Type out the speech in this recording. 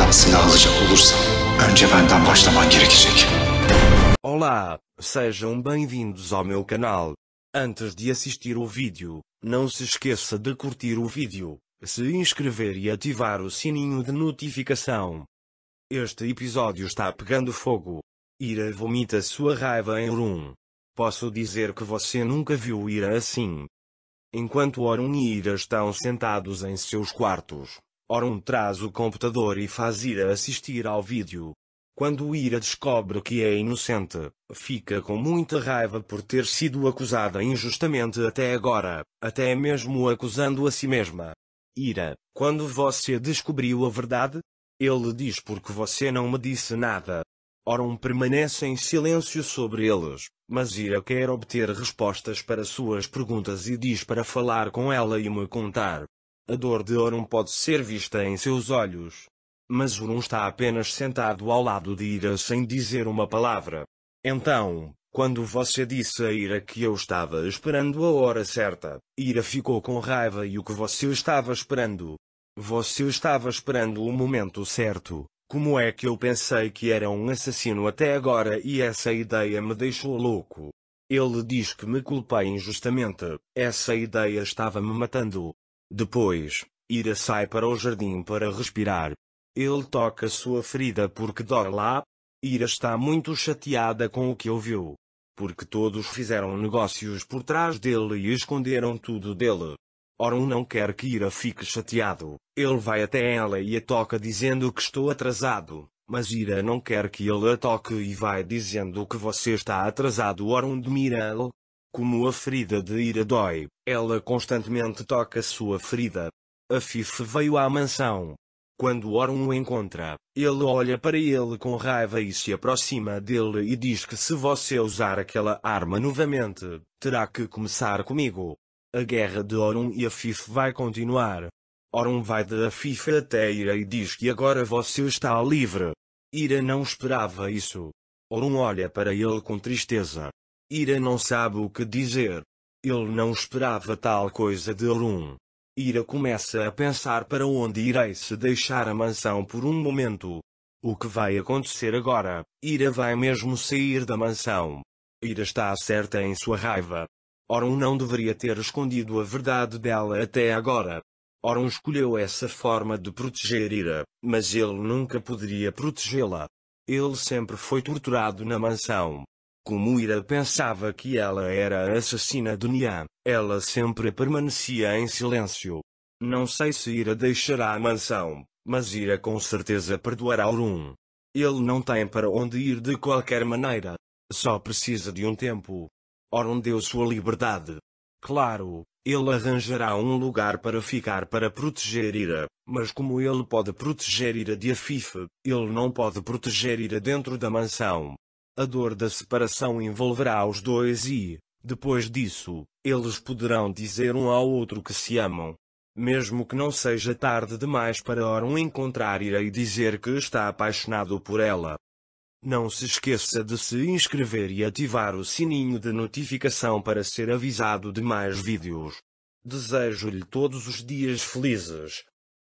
alacak önce benden başlaman gerekecek. Olá, sejam bem-vindos ao meu canal. Antes de assistir o vídeo, não se esqueça de curtir o vídeo, se inscrever e ativar o sininho de notificação. Este episódio está pegando fogo. Ira vomita sua raiva em Orun. Posso dizer que você nunca viu Ira assim. Enquanto Orun e Ira estão sentados em seus quartos, Ora um traz o computador e faz Ira assistir ao vídeo. Quando Ira descobre que é inocente, fica com muita raiva por ter sido acusada injustamente até agora, até mesmo acusando a si mesma. Ira, quando você descobriu a verdade? Ele diz porque você não me disse nada. Oron permanece em silêncio sobre eles, mas Ira quer obter respostas para suas perguntas e diz para falar com ela e me contar. A dor de Orun pode ser vista em seus olhos. Mas Orun está apenas sentado ao lado de Ira sem dizer uma palavra. Então, quando você disse a Ira que eu estava esperando a hora certa, Ira ficou com raiva e o que você estava esperando? Você estava esperando o momento certo. Como é que eu pensei que era um assassino até agora e essa ideia me deixou louco? Ele diz que me culpei injustamente. Essa ideia estava me matando. Depois, Ira sai para o jardim para respirar. Ele toca sua ferida porque dói lá. Ira está muito chateada com o que ouviu. Porque todos fizeram negócios por trás dele e esconderam tudo dele. Orun não quer que Ira fique chateado. Ele vai até ela e a toca dizendo que estou atrasado. Mas Ira não quer que ele a toque e vai dizendo que você está atrasado Orun de Miral. Como a ferida de ira dói, ela constantemente toca sua ferida. A Fife veio à mansão. Quando Orm o encontra, ele olha para ele com raiva e se aproxima dele e diz que se você usar aquela arma novamente, terá que começar comigo. A guerra de Orun e a Fife vai continuar. Orun vai de Fife até Ira e diz que agora você está livre. Ira não esperava isso. Orun olha para ele com tristeza. Ira não sabe o que dizer. Ele não esperava tal coisa de Orun. Ira começa a pensar para onde irei se deixar a mansão por um momento. O que vai acontecer agora? Ira vai mesmo sair da mansão. Ira está certa em sua raiva. Orun não deveria ter escondido a verdade dela até agora. Orun escolheu essa forma de proteger Ira, mas ele nunca poderia protegê-la. Ele sempre foi torturado na mansão. Como Ira pensava que ela era a assassina de Nian, ela sempre permanecia em silêncio. Não sei se Ira deixará a mansão, mas Ira com certeza perdoará Orun. Ele não tem para onde ir de qualquer maneira. Só precisa de um tempo. Orun deu sua liberdade. Claro, ele arranjará um lugar para ficar para proteger Ira, mas como ele pode proteger Ira de Afife, ele não pode proteger Ira dentro da mansão. A dor da separação envolverá os dois e, depois disso, eles poderão dizer um ao outro que se amam. Mesmo que não seja tarde demais para Orum encontrar Ira e dizer que está apaixonado por ela. Não se esqueça de se inscrever e ativar o sininho de notificação para ser avisado de mais vídeos. Desejo-lhe todos os dias felizes,